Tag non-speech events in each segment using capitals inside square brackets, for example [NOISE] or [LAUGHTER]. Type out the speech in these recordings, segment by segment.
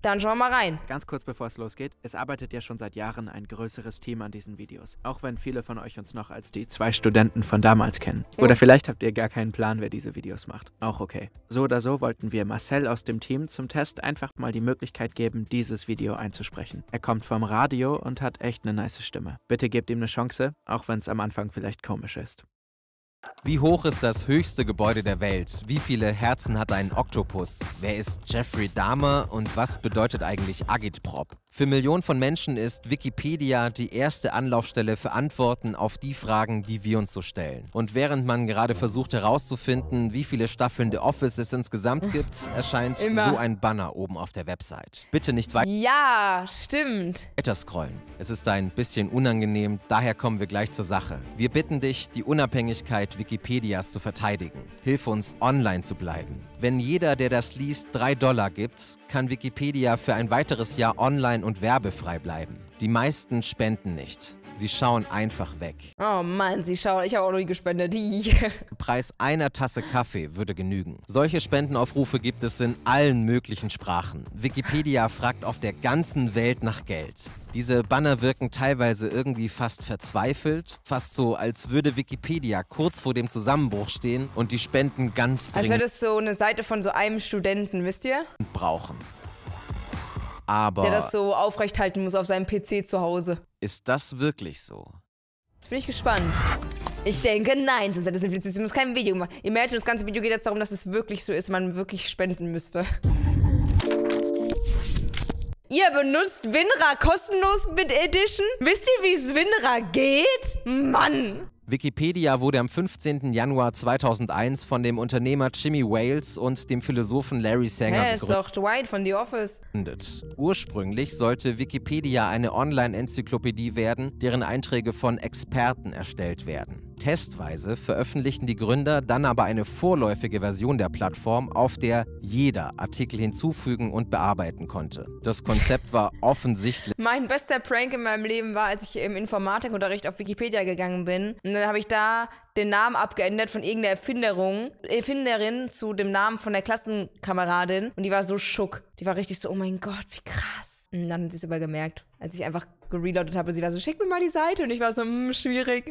Dann schauen wir mal rein. Ganz kurz bevor es losgeht, es arbeitet ja schon seit Jahren ein größeres Team an diesen Videos. Auch wenn viele von euch uns noch als die zwei Studenten von damals kennen. Ups. Oder vielleicht habt ihr gar keinen Plan, wer diese Videos macht. Auch okay. So oder so wollten wir Marcel aus dem Team zum Test einfach mal die Möglichkeit geben, dieses Video einzusprechen. Er kommt vom Radio und hat echt eine nice Stimme. Bitte gebt ihm eine Chance, auch wenn es am Anfang vielleicht komisch ist. Wie hoch ist das höchste Gebäude der Welt? Wie viele Herzen hat ein Oktopus? Wer ist Jeffrey Dahmer und was bedeutet eigentlich Agitprop? Für Millionen von Menschen ist Wikipedia die erste Anlaufstelle für Antworten auf die Fragen, die wir uns so stellen. Und während man gerade versucht herauszufinden, wie viele Staffeln The Office es insgesamt [LAUGHS] gibt, erscheint Immer. so ein Banner oben auf der Website. Bitte nicht weiter. Ja, stimmt. Weiter scrollen. Es ist ein bisschen unangenehm, daher kommen wir gleich zur Sache. Wir bitten dich, die Unabhängigkeit Wikipedias zu verteidigen. Hilf uns, online zu bleiben. Wenn jeder, der das liest, drei Dollar gibt, kann Wikipedia für ein weiteres Jahr online und werbefrei bleiben. Die meisten spenden nicht. Sie schauen einfach weg. Oh Mann, sie schauen, ich habe auch noch nie gespendet. [LAUGHS] Preis einer Tasse Kaffee würde genügen. Solche Spendenaufrufe gibt es in allen möglichen Sprachen. Wikipedia fragt auf der ganzen Welt nach Geld. Diese Banner wirken teilweise irgendwie fast verzweifelt, fast so, als würde Wikipedia kurz vor dem Zusammenbruch stehen und die Spenden ganz dringend... Als wäre das so eine Seite von so einem Studenten, wisst ihr? ...brauchen. Aber. Der das so aufrecht halten muss auf seinem PC zu Hause. Ist das wirklich so? Jetzt bin ich gespannt. Ich denke, nein, sonst hätte es Simplicissimus kein Video gemacht. Ihr merkt, das ganze Video geht jetzt darum, dass es wirklich so ist, man wirklich spenden müsste. Ihr benutzt Winra kostenlos mit Edition? Wisst ihr, wie es Winra geht? Mann! Wikipedia wurde am 15. Januar 2001 von dem Unternehmer Jimmy Wales und dem Philosophen Larry Sanger hey, ist doch Dwight von The Office. Ursprünglich sollte Wikipedia eine Online-Enzyklopädie werden, deren Einträge von Experten erstellt werden. Testweise veröffentlichten die Gründer dann aber eine vorläufige Version der Plattform, auf der jeder Artikel hinzufügen und bearbeiten konnte. Das Konzept war [LAUGHS] offensichtlich. Mein bester Prank in meinem Leben war, als ich im Informatikunterricht auf Wikipedia gegangen bin. Und dann habe ich da den Namen abgeändert von irgendeiner Erfinderung, Erfinderin zu dem Namen von der Klassenkameradin. Und die war so schock. Die war richtig so, oh mein Gott, wie krass. Und dann hat sie es aber gemerkt, als ich einfach gereloadet habe und sie war so, schick mir mal die Seite und ich war so, hm, schwierig.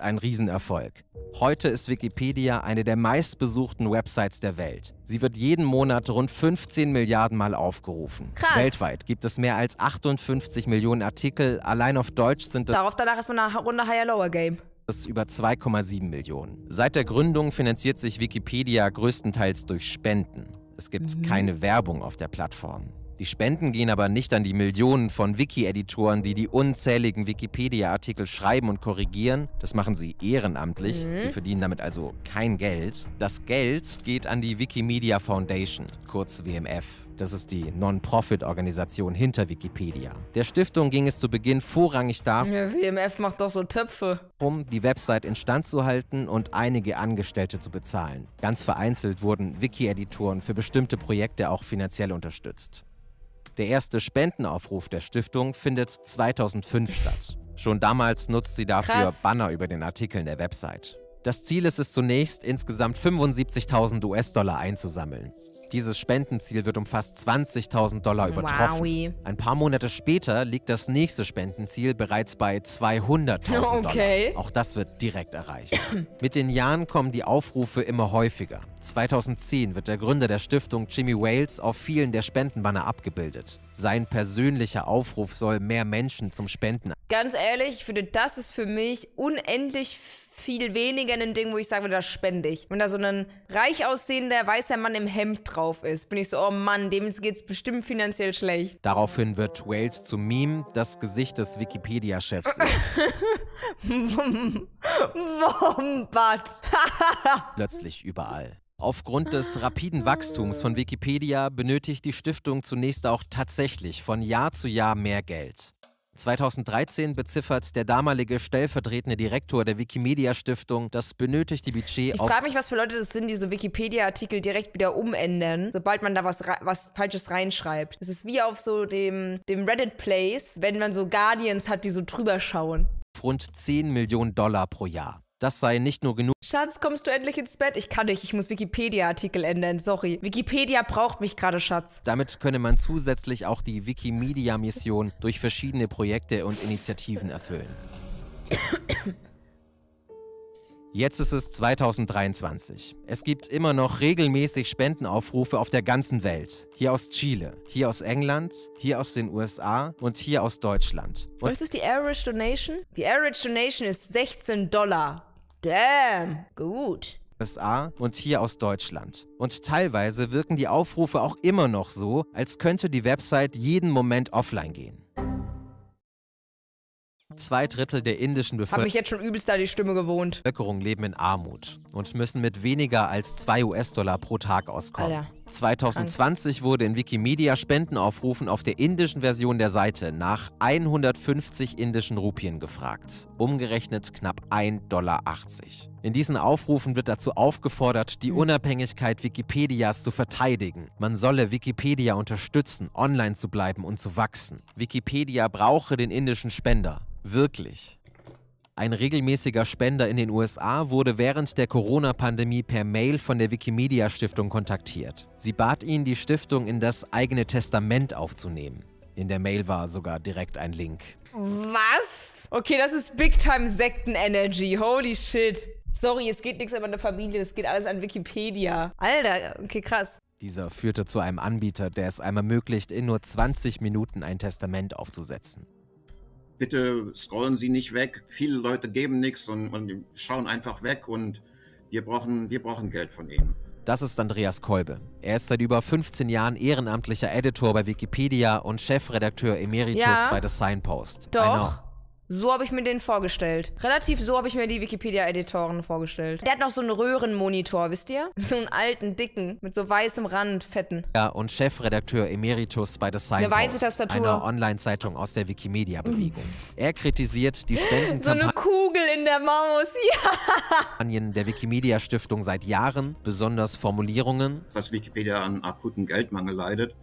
Ein Riesenerfolg. Heute ist Wikipedia eine der meistbesuchten Websites der Welt. Sie wird jeden Monat rund 15 Milliarden Mal aufgerufen. Krass. Weltweit gibt es mehr als 58 Millionen Artikel, allein auf Deutsch sind es... Darauf danach ist man eine Runde Higher-Lower-Game ist über 2,7 Millionen. Seit der Gründung finanziert sich Wikipedia größtenteils durch Spenden. Es gibt mhm. keine Werbung auf der Plattform. Die Spenden gehen aber nicht an die Millionen von Wiki-Editoren, die die unzähligen Wikipedia-Artikel schreiben und korrigieren. Das machen sie ehrenamtlich. Mhm. Sie verdienen damit also kein Geld. Das Geld geht an die Wikimedia Foundation, kurz WMF. Das ist die Non-Profit-Organisation hinter Wikipedia. Der Stiftung ging es zu Beginn vorrangig darum, ja, WMF macht doch so Töpfe, um die Website instand zu halten und einige Angestellte zu bezahlen. Ganz vereinzelt wurden Wiki-Editoren für bestimmte Projekte auch finanziell unterstützt. Der erste Spendenaufruf der Stiftung findet 2005 statt. Schon damals nutzt sie dafür Krass. Banner über den Artikeln der Website. Das Ziel ist es zunächst, insgesamt 75.000 US-Dollar einzusammeln. Dieses Spendenziel wird um fast 20.000 Dollar übertroffen. Wowie. Ein paar Monate später liegt das nächste Spendenziel bereits bei 200.000 okay. Dollar. Auch das wird direkt erreicht. Mit den Jahren kommen die Aufrufe immer häufiger. 2010 wird der Gründer der Stiftung Jimmy Wales auf vielen der Spendenbanner abgebildet. Sein persönlicher Aufruf soll mehr Menschen zum Spenden. Ganz ehrlich, ich finde, das ist für mich unendlich viel viel weniger ein Ding, wo ich sage, das spende ich. Wenn da so ein reich aussehender weißer Mann im Hemd drauf ist, bin ich so, oh Mann, dem geht es bestimmt finanziell schlecht. Daraufhin wird Wales zu Meme das Gesicht des Wikipedia-Chefs. Wombat. [LAUGHS] Plötzlich überall. Aufgrund des rapiden Wachstums von Wikipedia benötigt die Stiftung zunächst auch tatsächlich von Jahr zu Jahr mehr Geld. 2013 beziffert der damalige stellvertretende Direktor der Wikimedia Stiftung das benötigte Budget ich auf. Ich frage mich, was für Leute das sind, die so Wikipedia-Artikel direkt wieder umändern, sobald man da was, was Falsches reinschreibt. Es ist wie auf so dem, dem Reddit-Place, wenn man so Guardians hat, die so drüber schauen. Rund 10 Millionen Dollar pro Jahr. Das sei nicht nur genug. Schatz, kommst du endlich ins Bett? Ich kann nicht, ich muss Wikipedia-Artikel ändern, sorry. Wikipedia braucht mich gerade, Schatz. Damit könne man zusätzlich auch die Wikimedia-Mission durch verschiedene Projekte und Initiativen erfüllen. Jetzt ist es 2023. Es gibt immer noch regelmäßig Spendenaufrufe auf der ganzen Welt. Hier aus Chile, hier aus England, hier aus den USA und hier aus Deutschland. Und Was ist die Average Donation? Die Average Donation ist 16 Dollar. Damn, gut. USA und hier aus Deutschland. Und teilweise wirken die Aufrufe auch immer noch so, als könnte die Website jeden Moment offline gehen. Zwei Drittel der indischen Bevölkerung, Hab mich jetzt schon übelst da die Stimme gewohnt. Bevölkerung leben in Armut und müssen mit weniger als zwei US-Dollar pro Tag auskommen. Alter. 2020 wurde in Wikimedia Spendenaufrufen auf der indischen Version der Seite nach 150 indischen Rupien gefragt, umgerechnet knapp 1,80 Dollar. In diesen Aufrufen wird dazu aufgefordert, die hm. Unabhängigkeit Wikipedias zu verteidigen. Man solle Wikipedia unterstützen, online zu bleiben und zu wachsen. Wikipedia brauche den indischen Spender. Wirklich. Ein regelmäßiger Spender in den USA wurde während der Corona-Pandemie per Mail von der Wikimedia Stiftung kontaktiert. Sie bat ihn, die Stiftung in das eigene Testament aufzunehmen. In der Mail war sogar direkt ein Link. Was? Okay, das ist Big Time Sekten Energy. Holy shit. Sorry, es geht nichts an meine Familie, es geht alles an Wikipedia. Alter, okay, krass. Dieser führte zu einem Anbieter, der es einem ermöglicht, in nur 20 Minuten ein Testament aufzusetzen bitte scrollen Sie nicht weg. Viele Leute geben nichts und, und, schauen einfach weg und wir brauchen, wir brauchen Geld von Ihnen. Das ist Andreas Kolbe. Er ist seit über 15 Jahren ehrenamtlicher Editor bei Wikipedia und Chefredakteur Emeritus ja, bei The Signpost. Doch. Einer so habe ich mir den vorgestellt. Relativ so habe ich mir die Wikipedia-Editoren vorgestellt. Der hat noch so einen Röhrenmonitor, wisst ihr? [LAUGHS] So einen alten, dicken, mit so weißem Rand, fetten. Ja, und Chefredakteur Emeritus bei The Science. Eine Tastatur. Einer Online-Zeitung aus der Wikimedia-Bewegung. er kritisiert die Spendenkampagne. So eine Kugel in der Maus, [LAUGHS] ja! der Wikimedia-Stiftung seit Jahren, besonders Formulierungen. Dass Wikipedia an akuten Geldmangel leidet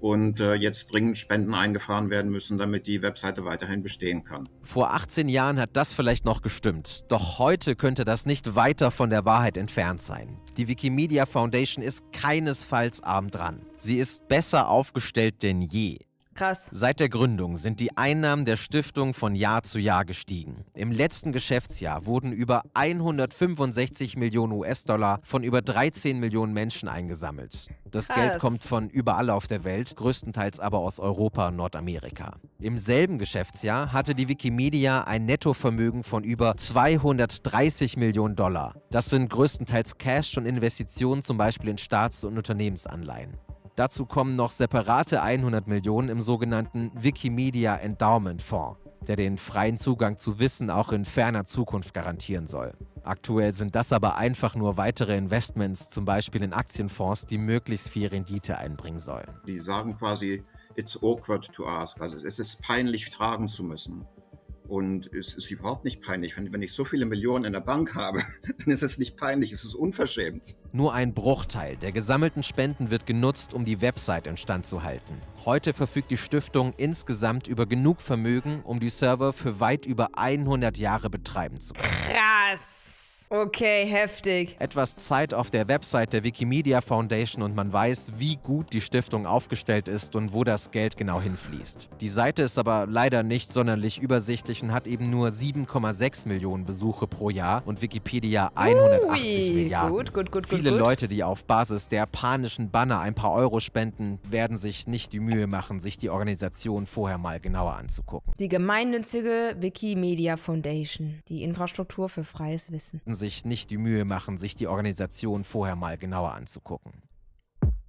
und äh, jetzt dringend Spenden eingefahren werden müssen, damit die Webseite weiterhin bestehen kann. Vor 18 Jahren hat das vielleicht noch gestimmt, doch heute könnte das nicht weiter von der Wahrheit entfernt sein. Die Wikimedia Foundation ist keinesfalls arm dran. Sie ist besser aufgestellt denn je. Krass. Seit der Gründung sind die Einnahmen der Stiftung von Jahr zu Jahr gestiegen. Im letzten Geschäftsjahr wurden über 165 Millionen US-Dollar von über 13 Millionen Menschen eingesammelt. Das Krass. Geld kommt von überall auf der Welt, größtenteils aber aus Europa und Nordamerika. Im selben Geschäftsjahr hatte die Wikimedia ein Nettovermögen von über 230 Millionen Dollar. Das sind größtenteils Cash und Investitionen zum Beispiel in Staats- und Unternehmensanleihen. Dazu kommen noch separate 100 Millionen im sogenannten Wikimedia Endowment Fonds, der den freien Zugang zu Wissen auch in ferner Zukunft garantieren soll. Aktuell sind das aber einfach nur weitere Investments, zum Beispiel in Aktienfonds, die möglichst viel Rendite einbringen sollen. Die sagen quasi, it's awkward to ask, also es ist peinlich fragen zu müssen. Und es ist überhaupt nicht peinlich. Wenn, wenn ich so viele Millionen in der Bank habe, [LAUGHS] dann ist es nicht peinlich, es ist unverschämt. Nur ein Bruchteil der gesammelten Spenden wird genutzt, um die Website instand zu halten. Heute verfügt die Stiftung insgesamt über genug Vermögen, um die Server für weit über 100 Jahre betreiben zu können. Krass! Okay, heftig. Etwas Zeit auf der Website der Wikimedia Foundation und man weiß, wie gut die Stiftung aufgestellt ist und wo das Geld genau hinfließt. Die Seite ist aber leider nicht sonderlich übersichtlich und hat eben nur 7,6 Millionen Besuche pro Jahr und Wikipedia 180 Ui, Milliarden. Gut, gut, gut, Viele gut, gut. Leute, die auf Basis der panischen Banner ein paar Euro spenden, werden sich nicht die Mühe machen, sich die Organisation vorher mal genauer anzugucken. Die gemeinnützige Wikimedia Foundation, die Infrastruktur für freies Wissen sich nicht die Mühe machen, sich die Organisation vorher mal genauer anzugucken.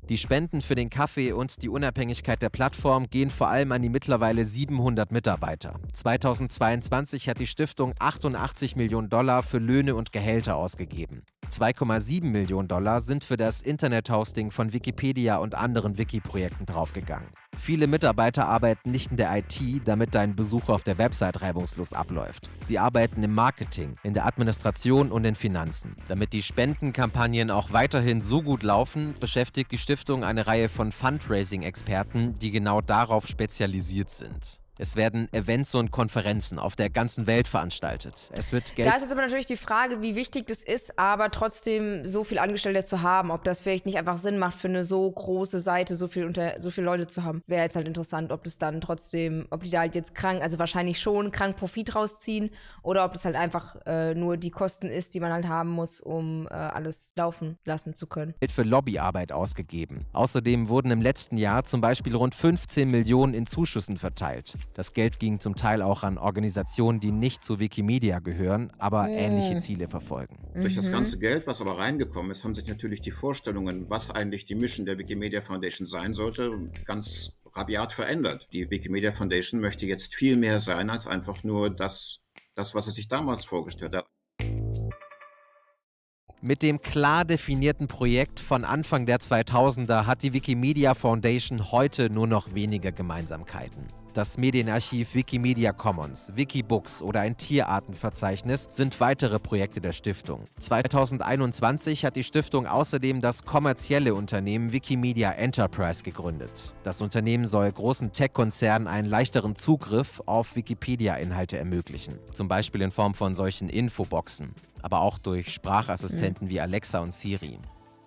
Die Spenden für den Kaffee und die Unabhängigkeit der Plattform gehen vor allem an die mittlerweile 700 Mitarbeiter. 2022 hat die Stiftung 88 Millionen Dollar für Löhne und Gehälter ausgegeben. 2,7 Millionen Dollar sind für das Internet-Hosting von Wikipedia und anderen Wiki-Projekten draufgegangen. Viele Mitarbeiter arbeiten nicht in der IT, damit dein Besuch auf der Website reibungslos abläuft. Sie arbeiten im Marketing, in der Administration und in Finanzen. Damit die Spendenkampagnen auch weiterhin so gut laufen, beschäftigt die Stiftung eine Reihe von Fundraising-Experten, die genau darauf spezialisiert sind. Es werden Events und Konferenzen auf der ganzen Welt veranstaltet. Es wird Geld. Da ist jetzt aber natürlich die Frage, wie wichtig das ist, aber trotzdem so viel Angestellte zu haben, ob das vielleicht nicht einfach Sinn macht, für eine so große Seite so viel unter so viele Leute zu haben. Wäre jetzt halt interessant, ob das dann trotzdem, ob die da halt jetzt krank, also wahrscheinlich schon krank Profit rausziehen oder ob das halt einfach äh, nur die Kosten ist, die man halt haben muss, um äh, alles laufen lassen zu können. Wird für Lobbyarbeit ausgegeben. Außerdem wurden im letzten Jahr zum Beispiel rund 15 Millionen in Zuschüssen verteilt. Das Geld ging zum Teil auch an Organisationen, die nicht zu Wikimedia gehören, aber mhm. ähnliche Ziele verfolgen. Durch das mhm. ganze Geld, was aber reingekommen ist, haben sich natürlich die Vorstellungen, was eigentlich die Mission der Wikimedia Foundation sein sollte, ganz rabiat verändert. Die Wikimedia Foundation möchte jetzt viel mehr sein als einfach nur das, das was er sich damals vorgestellt hat. Mit dem klar definierten Projekt von Anfang der 2000er hat die Wikimedia Foundation heute nur noch weniger Gemeinsamkeiten. Das Medienarchiv Wikimedia Commons, Wikibooks oder ein Tierartenverzeichnis sind weitere Projekte der Stiftung. 2021 hat die Stiftung außerdem das kommerzielle Unternehmen Wikimedia Enterprise gegründet. Das Unternehmen soll großen Tech-Konzernen einen leichteren Zugriff auf Wikipedia-Inhalte ermöglichen, zum Beispiel in Form von solchen Infoboxen, aber auch durch Sprachassistenten mhm. wie Alexa und Siri.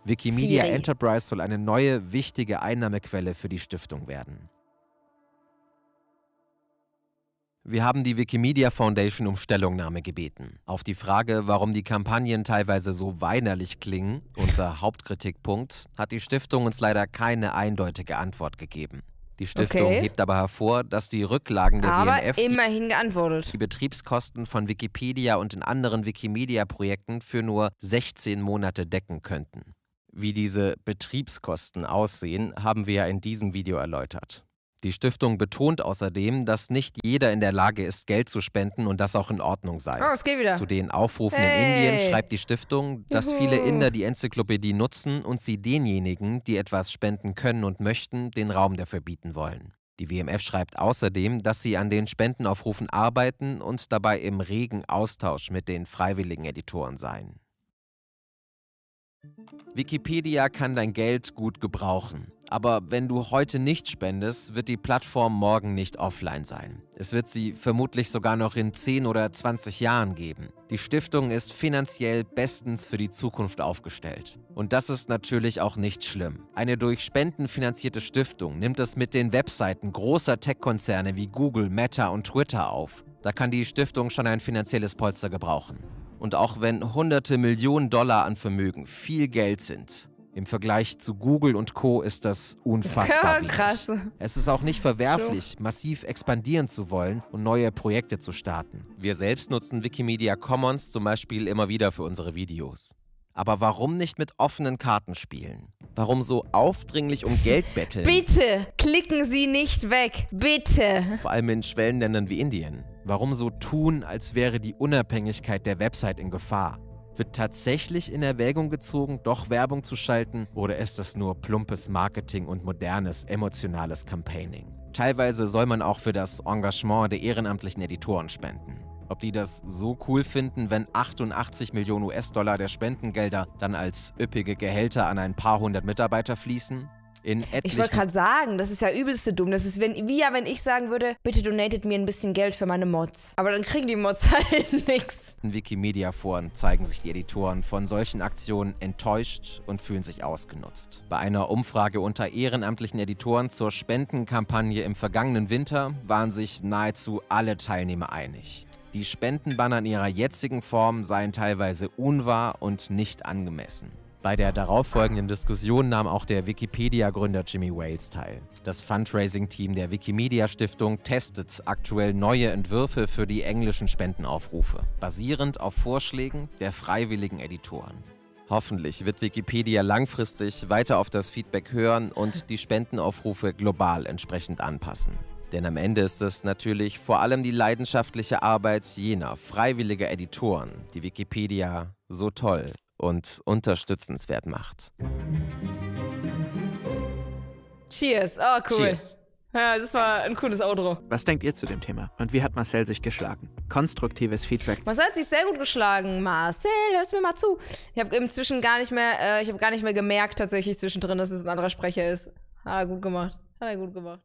Wikimedia Siri. Enterprise soll eine neue, wichtige Einnahmequelle für die Stiftung werden. Wir haben die Wikimedia Foundation um Stellungnahme gebeten. Auf die Frage, warum die Kampagnen teilweise so weinerlich klingen, unser [LAUGHS] Hauptkritikpunkt, hat die Stiftung uns leider keine eindeutige Antwort gegeben. Die Stiftung okay. hebt aber hervor, dass die Rücklagen der aber WMF immerhin geantwortet. die Betriebskosten von Wikipedia und den anderen Wikimedia-Projekten für nur 16 Monate decken könnten. Wie diese Betriebskosten aussehen, haben wir ja in diesem Video erläutert. Die Stiftung betont außerdem, dass nicht jeder in der Lage ist, Geld zu spenden und das auch in Ordnung sei. Oh, es geht wieder. Zu den Aufrufen hey. in Indien schreibt die Stiftung, dass Juhu. viele Inder die Enzyklopädie nutzen und sie denjenigen, die etwas spenden können und möchten, den Raum dafür bieten wollen. Die WMF schreibt außerdem, dass sie an den Spendenaufrufen arbeiten und dabei im regen Austausch mit den freiwilligen Editoren seien. Wikipedia kann dein Geld gut gebrauchen. Aber wenn du heute nicht spendest, wird die Plattform morgen nicht offline sein. Es wird sie vermutlich sogar noch in 10 oder 20 Jahren geben. Die Stiftung ist finanziell bestens für die Zukunft aufgestellt. Und das ist natürlich auch nicht schlimm. Eine durch Spenden finanzierte Stiftung nimmt es mit den Webseiten großer Tech-Konzerne wie Google, Meta und Twitter auf. Da kann die Stiftung schon ein finanzielles Polster gebrauchen. Und auch wenn hunderte Millionen Dollar an Vermögen viel Geld sind, im Vergleich zu Google und Co. ist das unfassbar. Ja, krass. Es ist auch nicht verwerflich, massiv expandieren zu wollen und neue Projekte zu starten. Wir selbst nutzen Wikimedia Commons zum Beispiel immer wieder für unsere Videos. Aber warum nicht mit offenen Karten spielen? Warum so aufdringlich um Geld betteln? Bitte klicken Sie nicht weg, bitte. Vor allem in Schwellenländern wie Indien. Warum so tun, als wäre die Unabhängigkeit der Website in Gefahr? Wird tatsächlich in Erwägung gezogen, doch Werbung zu schalten? Oder ist das nur plumpes Marketing und modernes, emotionales Campaigning? Teilweise soll man auch für das Engagement der ehrenamtlichen Editoren spenden. Ob die das so cool finden, wenn 88 Millionen US-Dollar der Spendengelder dann als üppige Gehälter an ein paar hundert Mitarbeiter fließen? in etlichen. Ich wollte gerade sagen, das ist ja übelste dumm. Das ist wenn, wie ja, wenn ich sagen würde, bitte donatet mir ein bisschen Geld für meine Mods. Aber dann kriegen die Mods [LAUGHS] halt nichts. In Wikimedia-Foren zeigen sich die Editoren von solchen Aktionen enttäuscht und fühlen sich ausgenutzt. Bei einer Umfrage unter ehrenamtlichen Editoren zur Spendenkampagne im vergangenen Winter waren sich nahezu alle Teilnehmer einig. Die Spendenbanner in ihrer jetzigen Form seien teilweise unwahr und nicht angemessen. Bei der darauffolgenden Diskussion nahm auch der Wikipedia-Gründer Jimmy Wales teil. Das Fundraising-Team der Wikimedia-Stiftung testet aktuell neue Entwürfe für die englischen Spendenaufrufe, basierend auf Vorschlägen der freiwilligen Editoren. Hoffentlich wird Wikipedia langfristig weiter auf das Feedback hören und die Spendenaufrufe global entsprechend anpassen. Denn am Ende ist es natürlich vor allem die leidenschaftliche Arbeit jener freiwilliger Editoren, die Wikipedia so toll und unterstützenswert macht. Cheers. Oh, cool. Cheers. Ja, das war ein cooles Outro. Was denkt ihr zu dem Thema? Und wie hat Marcel sich geschlagen? Konstruktives Feedback. Marcel hat sich sehr gut geschlagen. Marcel, hörst mir mal zu. Ich habe inzwischen gar nicht mehr, äh, ich habe gar nicht mehr gemerkt tatsächlich zwischendrin, dass es ein anderer Sprecher ist. ah, gut gemacht. Hat er gut gemacht.